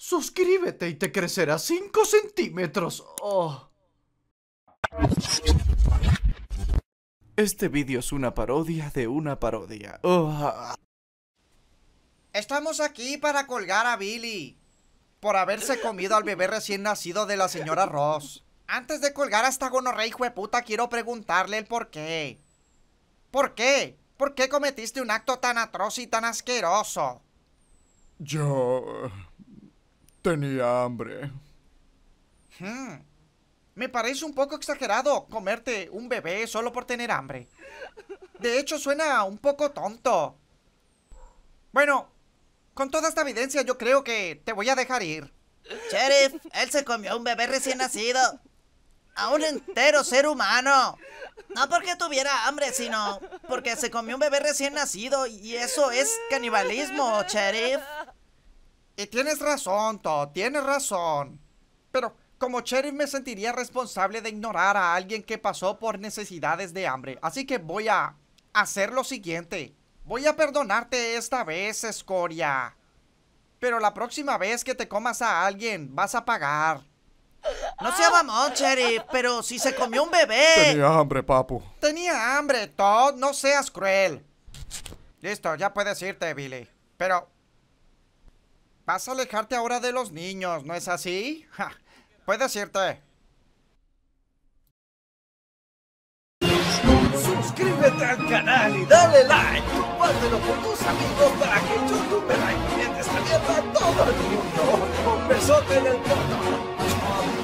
Suscríbete y te crecerá 5 centímetros. Oh. Este vídeo es una parodia de una parodia. Oh. Estamos aquí para colgar a Billy. Por haberse comido al bebé recién nacido de la señora Ross. Antes de colgar a esta gonorrea puta, quiero preguntarle el por qué. ¿Por qué? ¿Por qué cometiste un acto tan atroz y tan asqueroso? Yo... Tenía hambre. Hmm. Me parece un poco exagerado comerte un bebé solo por tener hambre. De hecho, suena un poco tonto. Bueno, con toda esta evidencia yo creo que te voy a dejar ir. Sheriff, él se comió un bebé recién nacido. A un entero ser humano. No porque tuviera hambre, sino porque se comió un bebé recién nacido y eso es canibalismo, Sheriff. Y tienes razón, Todd, tienes razón. Pero como Cherry me sentiría responsable de ignorar a alguien que pasó por necesidades de hambre. Así que voy a hacer lo siguiente. Voy a perdonarte esta vez, escoria. Pero la próxima vez que te comas a alguien, vas a pagar. No sea mamón, Cherry. pero si se comió un bebé. Tenía hambre, papu. Tenía hambre, Todd. No seas cruel. Listo, ya puedes irte, Billy. Pero Vas a alejarte ahora de los niños, ¿no es así? Ja, puedes irte. Suscríbete al canal y dale like. Compártelo con tus amigos para que YouTube me recomiende esta mierda a todo el mundo. Un besote en el corazón.